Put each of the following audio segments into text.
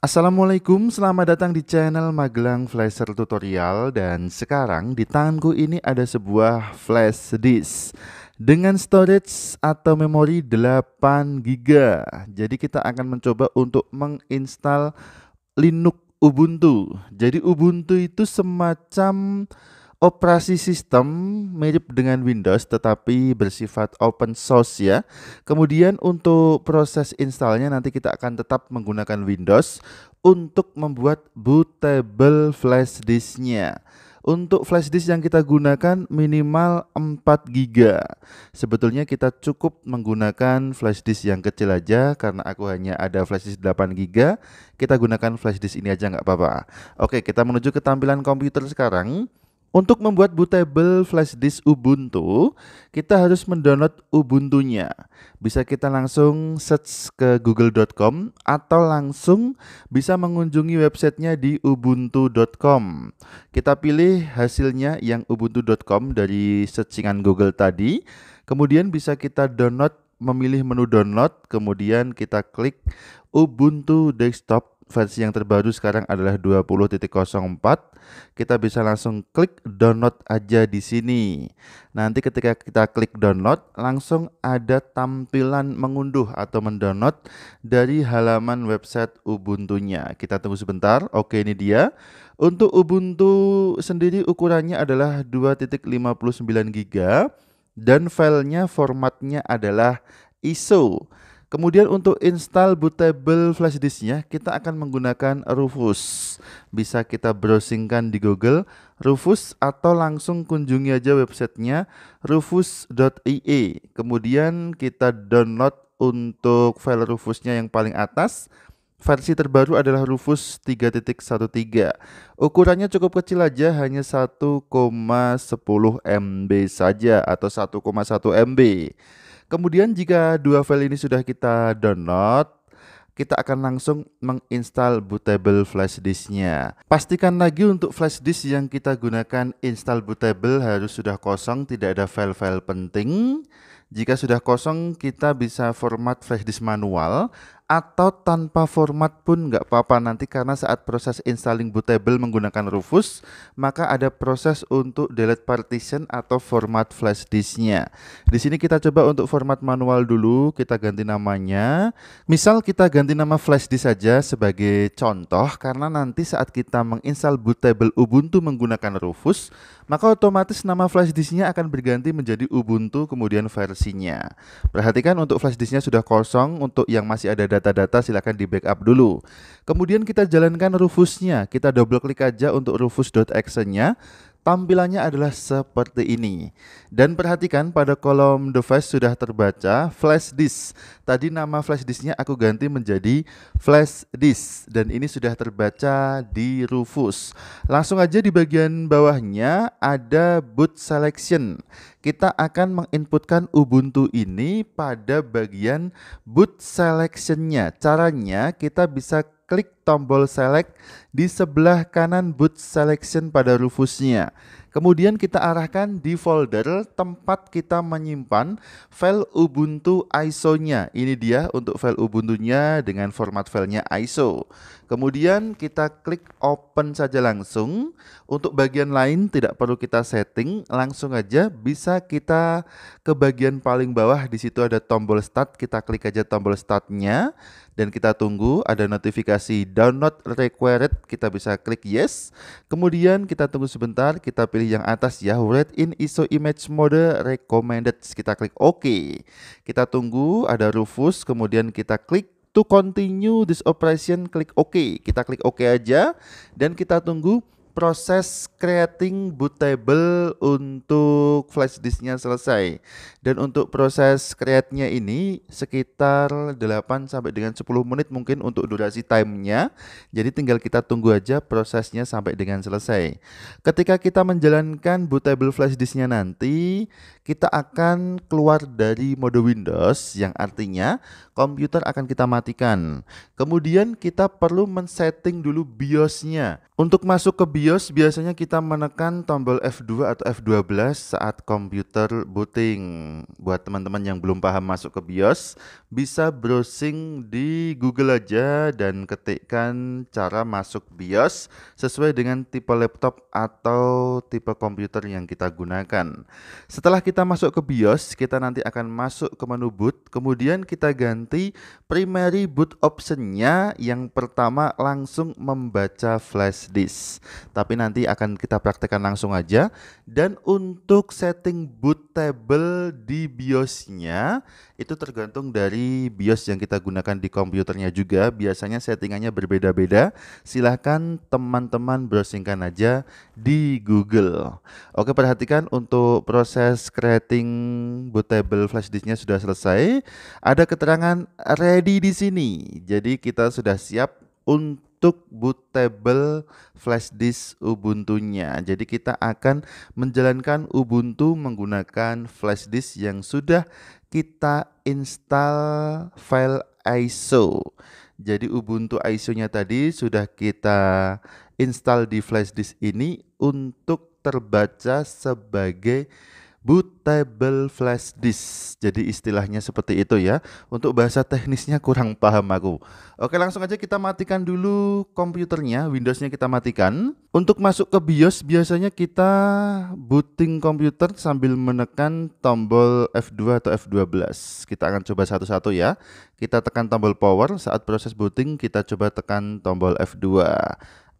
Assalamualaikum, selamat datang di channel Magelang Flasher Tutorial dan sekarang di tanganku ini ada sebuah flash disk dengan storage atau memori 8 GB. Jadi kita akan mencoba untuk menginstal Linux Ubuntu. Jadi Ubuntu itu semacam operasi sistem mirip dengan Windows tetapi bersifat open source ya. Kemudian untuk proses installnya nanti kita akan tetap menggunakan Windows untuk membuat bootable flash disknya. Untuk flash disk yang kita gunakan minimal 4 GB. Sebetulnya kita cukup menggunakan flash disk yang kecil aja karena aku hanya ada flash disk 8 GB. Kita gunakan flash disk ini aja nggak apa-apa. Oke, kita menuju ke tampilan komputer sekarang. Untuk membuat bootable flash disk Ubuntu, kita harus mendownload Ubuntu-nya. Bisa kita langsung search ke google.com atau langsung bisa mengunjungi websitenya di ubuntu.com. Kita pilih hasilnya yang ubuntu.com dari searchingan Google tadi. Kemudian bisa kita download, memilih menu download, kemudian kita klik Ubuntu Desktop versi yang terbaru sekarang adalah 20.04. Kita bisa langsung klik download aja di sini. Nanti ketika kita klik download, langsung ada tampilan mengunduh atau mendownload dari halaman website Ubuntu-nya. Kita tunggu sebentar. Oke, ini dia. Untuk Ubuntu sendiri ukurannya adalah 2.59 GB dan filenya formatnya adalah ISO. Kemudian untuk install bootable flash disknya kita akan menggunakan Rufus. Bisa kita browsingkan di Google Rufus atau langsung kunjungi aja websitenya rufus.ie. Kemudian kita download untuk file Rufusnya yang paling atas. Versi terbaru adalah Rufus 3.13. Ukurannya cukup kecil aja, hanya 1,10 MB saja atau 1,1 MB. Kemudian jika dua file ini sudah kita download, kita akan langsung menginstal bootable flash disknya. Pastikan lagi untuk flash disk yang kita gunakan install bootable harus sudah kosong, tidak ada file-file penting. Jika sudah kosong, kita bisa format flash disk manual atau tanpa format pun nggak apa-apa nanti karena saat proses installing bootable menggunakan Rufus maka ada proses untuk delete partition atau format flash disknya. Di sini kita coba untuk format manual dulu kita ganti namanya. Misal kita ganti nama flash disk saja sebagai contoh karena nanti saat kita menginstal bootable Ubuntu menggunakan Rufus maka otomatis nama flash disknya akan berganti menjadi Ubuntu kemudian versinya. Perhatikan untuk flash disknya sudah kosong untuk yang masih ada data data-data silahkan di backup dulu. Kemudian kita jalankan Rufusnya, kita double klik aja untuk Rufus.exe-nya. Tampilannya adalah seperti ini. Dan perhatikan pada kolom device sudah terbaca flash disk. Tadi nama flash disknya aku ganti menjadi flash disk dan ini sudah terbaca di Rufus. Langsung aja di bagian bawahnya ada boot selection. Kita akan menginputkan Ubuntu ini pada bagian boot selectionnya. Caranya kita bisa klik tombol select di sebelah kanan boot selection pada Rufusnya. Kemudian kita arahkan di folder tempat kita menyimpan file Ubuntu ISO-nya. Ini dia untuk file Ubuntu-nya dengan format filenya ISO. Kemudian kita klik open saja langsung. Untuk bagian lain tidak perlu kita setting, langsung aja bisa kita ke bagian paling bawah di situ ada tombol start, kita klik aja tombol Start-nya dan kita tunggu ada notifikasi download required kita bisa klik yes kemudian kita tunggu sebentar kita pilih yang atas ya read in ISO image mode recommended kita klik OK kita tunggu ada Rufus kemudian kita klik to continue this operation klik OK kita klik OK aja dan kita tunggu proses creating bootable untuk flash disknya selesai dan untuk proses create-nya ini sekitar 8 sampai dengan 10 menit mungkin untuk durasi time-nya jadi tinggal kita tunggu aja prosesnya sampai dengan selesai ketika kita menjalankan bootable flash disknya nanti kita akan keluar dari mode Windows yang artinya komputer akan kita matikan kemudian kita perlu men-setting dulu BIOS-nya untuk masuk ke BIOS BIOS biasanya kita menekan tombol F2 atau F12 saat komputer booting. Buat teman-teman yang belum paham masuk ke BIOS, bisa browsing di Google aja dan ketikkan cara masuk BIOS sesuai dengan tipe laptop atau tipe komputer yang kita gunakan. Setelah kita masuk ke BIOS, kita nanti akan masuk ke menu boot, kemudian kita ganti primary boot optionnya yang pertama langsung membaca flash disk tapi nanti akan kita praktekkan langsung aja. Dan untuk setting boot table di nya itu tergantung dari BIOS yang kita gunakan di komputernya juga. Biasanya settingannya berbeda-beda. Silahkan teman-teman browsingkan aja di Google. Oke, perhatikan untuk proses creating bootable flash disk-nya sudah selesai. Ada keterangan ready di sini. Jadi kita sudah siap untuk untuk bootable flash disk Ubuntu-nya. Jadi kita akan menjalankan Ubuntu menggunakan flash disk yang sudah kita install file ISO. Jadi Ubuntu ISO-nya tadi sudah kita install di flash disk ini untuk terbaca sebagai bootable flash disk. Jadi istilahnya seperti itu ya. Untuk bahasa teknisnya kurang paham aku. Oke, langsung aja kita matikan dulu komputernya, Windowsnya kita matikan. Untuk masuk ke BIOS biasanya kita booting komputer sambil menekan tombol F2 atau F12. Kita akan coba satu-satu ya. Kita tekan tombol power saat proses booting, kita coba tekan tombol F2.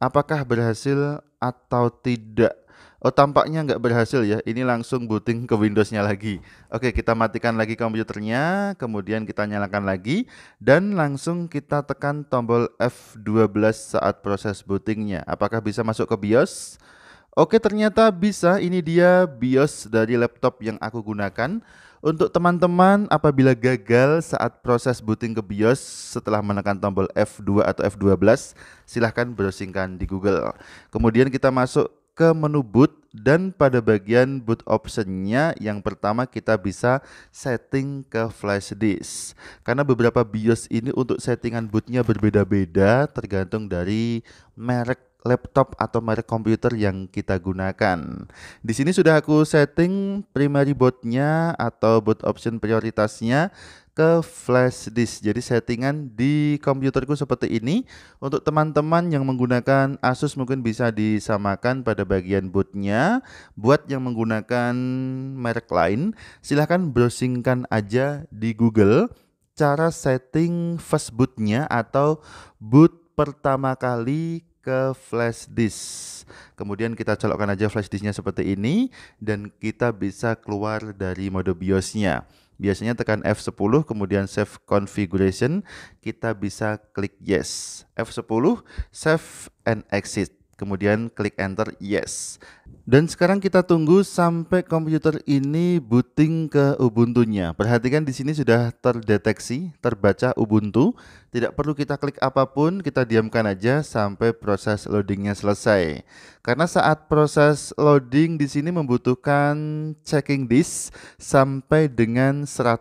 Apakah berhasil atau tidak? Oh tampaknya nggak berhasil ya. Ini langsung booting ke Windowsnya lagi. Oke kita matikan lagi komputernya, kemudian kita nyalakan lagi dan langsung kita tekan tombol F12 saat proses bootingnya. Apakah bisa masuk ke BIOS? Oke ternyata bisa ini dia BIOS dari laptop yang aku gunakan Untuk teman-teman apabila gagal saat proses booting ke BIOS setelah menekan tombol F2 atau F12 Silahkan browsingkan di Google Kemudian kita masuk ke menu boot dan pada bagian boot optionnya yang pertama kita bisa setting ke flash disk karena beberapa BIOS ini untuk settingan bootnya berbeda-beda tergantung dari merek laptop atau merek komputer yang kita gunakan. Di sini sudah aku setting primary bootnya atau boot option prioritasnya ke flash disk. Jadi settingan di komputerku seperti ini. Untuk teman-teman yang menggunakan Asus mungkin bisa disamakan pada bagian bootnya. Buat yang menggunakan merek lain, silahkan browsingkan aja di Google cara setting fast bootnya atau boot pertama kali ke flash disk. Kemudian kita colokkan aja flash disknya seperti ini dan kita bisa keluar dari mode BIOSnya. Biasanya tekan F10 kemudian save configuration, kita bisa klik yes. F10 save and exit kemudian klik enter yes. Dan sekarang kita tunggu sampai komputer ini booting ke Ubuntu-nya. Perhatikan di sini sudah terdeteksi, terbaca Ubuntu. Tidak perlu kita klik apapun, kita diamkan aja sampai proses loadingnya selesai. Karena saat proses loading di sini membutuhkan checking disk sampai dengan 100%.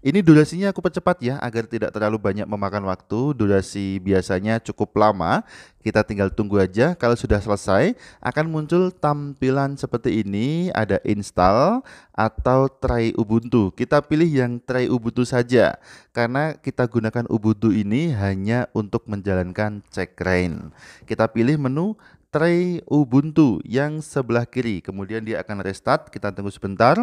Ini durasinya aku percepat ya agar tidak terlalu banyak memakan waktu. Durasi biasanya cukup lama. Kita tinggal tunggu aja kalau sudah selesai akan muncul tampilan seperti ini, ada install atau try Ubuntu. Kita pilih yang try Ubuntu saja karena kita gunakan Ubuntu ini hanya untuk menjalankan check rain. Kita pilih menu tray Ubuntu yang sebelah kiri. Kemudian dia akan restart, kita tunggu sebentar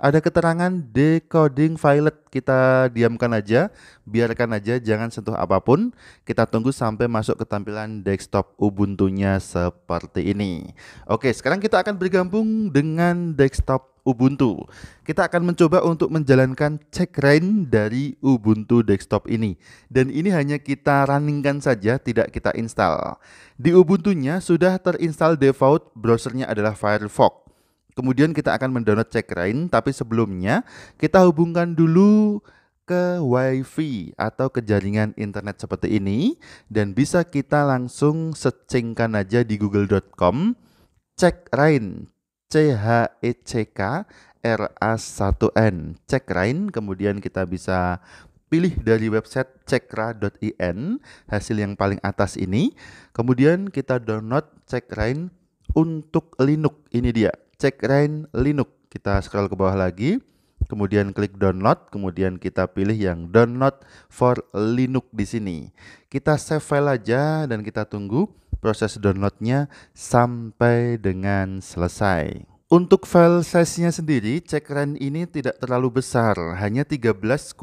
ada keterangan decoding violet. Kita diamkan aja, biarkan aja, jangan sentuh apapun. Kita tunggu sampai masuk ke tampilan desktop Ubuntu-nya seperti ini. Oke, sekarang kita akan bergabung dengan desktop Ubuntu. Kita akan mencoba untuk menjalankan check rain dari Ubuntu desktop ini. Dan ini hanya kita runningkan saja, tidak kita install. Di Ubuntu-nya sudah terinstall default browsernya adalah Firefox. Kemudian kita akan mendownload checkrain, tapi sebelumnya kita hubungkan dulu ke WiFi atau ke jaringan internet seperti ini dan bisa kita langsung searchingkan aja di google.com check rain C H E C K R A 1 N checkrain rain kemudian kita bisa pilih dari website cekra.in hasil yang paling atas ini kemudian kita download checkrain rain untuk Linux ini dia cek Rain Linux. Kita scroll ke bawah lagi, kemudian klik download, kemudian kita pilih yang download for Linux di sini. Kita save file aja dan kita tunggu proses downloadnya sampai dengan selesai. Untuk file size-nya sendiri, cek RAM ini tidak terlalu besar, hanya 13,1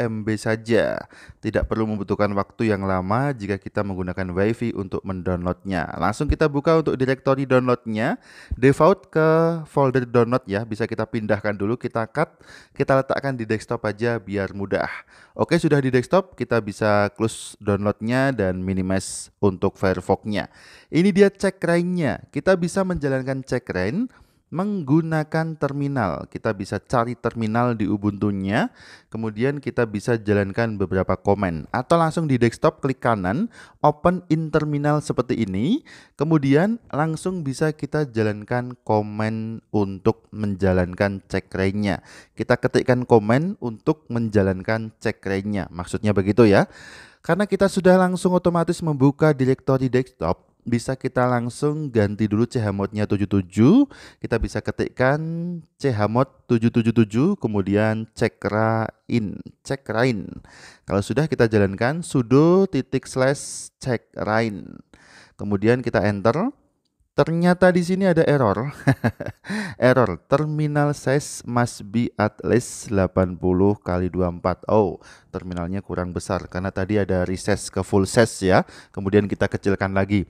MB saja. Tidak perlu membutuhkan waktu yang lama jika kita menggunakan WiFi untuk mendownloadnya. Langsung kita buka untuk direktori downloadnya. Default ke folder download ya, bisa kita pindahkan dulu, kita cut, kita letakkan di desktop aja biar mudah. Oke, sudah di desktop, kita bisa close downloadnya dan minimize untuk Firefox-nya. Ini dia cek RAM-nya, Kita bisa menjalankan cek RAM menggunakan terminal. Kita bisa cari terminal di Ubuntu-nya, kemudian kita bisa jalankan beberapa komen. Atau langsung di desktop klik kanan, open in terminal seperti ini, kemudian langsung bisa kita jalankan komen untuk menjalankan cek nya Kita ketikkan komen untuk menjalankan cek nya maksudnya begitu ya. Karena kita sudah langsung otomatis membuka direktori desktop, bisa kita langsung ganti dulu chmod-nya 77. Kita bisa ketikkan chmod 777 kemudian rain, check rain. Kalau sudah kita jalankan sudo titik slash rain. Kemudian kita enter. Ternyata di sini ada error. error, terminal size must be at least 80 kali 24. Oh, terminalnya kurang besar karena tadi ada recess ke full size ya. Kemudian kita kecilkan lagi.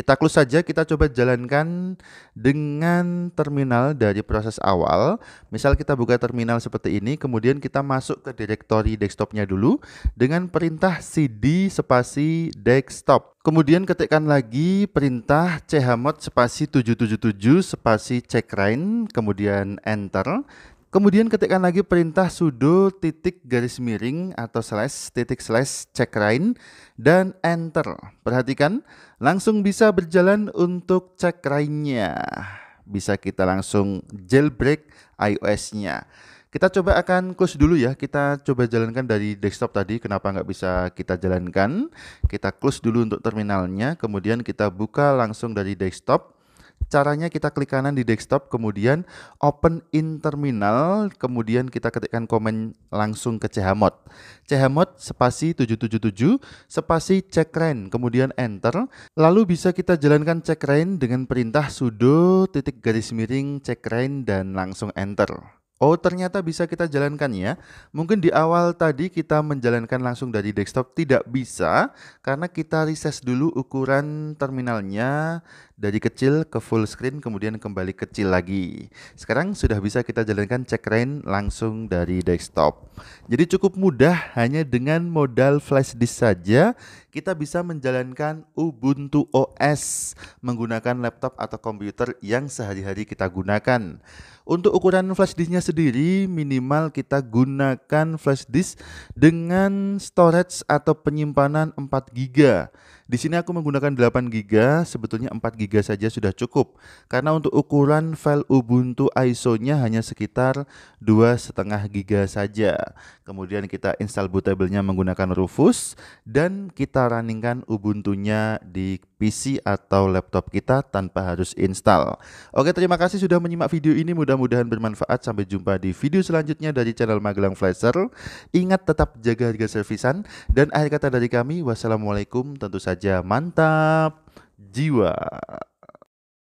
Kita close saja, kita coba jalankan dengan terminal dari proses awal. Misal kita buka terminal seperti ini, kemudian kita masuk ke direktori desktopnya dulu dengan perintah cd spasi desktop. Kemudian ketikkan lagi perintah chmod spasi 777 spasi checkrin, kemudian enter. Kemudian ketikkan lagi perintah sudo titik garis miring atau slash titik slash rain dan enter. Perhatikan, langsung bisa berjalan untuk check rainnya. Bisa kita langsung jailbreak iOS-nya. Kita coba akan close dulu ya, kita coba jalankan dari desktop tadi, kenapa nggak bisa kita jalankan. Kita close dulu untuk terminalnya, kemudian kita buka langsung dari desktop. Caranya kita klik kanan di desktop, kemudian open in terminal, kemudian kita ketikkan komen langsung ke chmod. chmod spasi 777 spasi check cekren, kemudian enter. Lalu bisa kita jalankan check cekren dengan perintah sudo titik garis miring check cekren dan langsung enter. Oh, ternyata bisa kita jalankan ya. Mungkin di awal tadi kita menjalankan langsung dari desktop tidak bisa karena kita reses dulu ukuran terminalnya dari kecil ke full screen kemudian kembali kecil lagi. Sekarang sudah bisa kita jalankan check rain langsung dari desktop. Jadi cukup mudah hanya dengan modal flash disk saja kita bisa menjalankan Ubuntu OS menggunakan laptop atau komputer yang sehari-hari kita gunakan. Untuk ukuran flash disknya sendiri, minimal kita gunakan flash disk dengan storage atau penyimpanan 4 GB di sini aku menggunakan 8 GB, sebetulnya 4 GB saja sudah cukup. Karena untuk ukuran file Ubuntu ISO-nya hanya sekitar 2,5 GB saja. Kemudian kita install bootable-nya menggunakan Rufus dan kita runningkan Ubuntu-nya di PC atau laptop kita tanpa harus install. Oke, terima kasih sudah menyimak video ini. Mudah-mudahan bermanfaat. Sampai jumpa di video selanjutnya dari channel Magelang Flasher. Ingat tetap jaga harga servisan dan akhir kata dari kami, wassalamualaikum tentu saja saja mantap jiwa.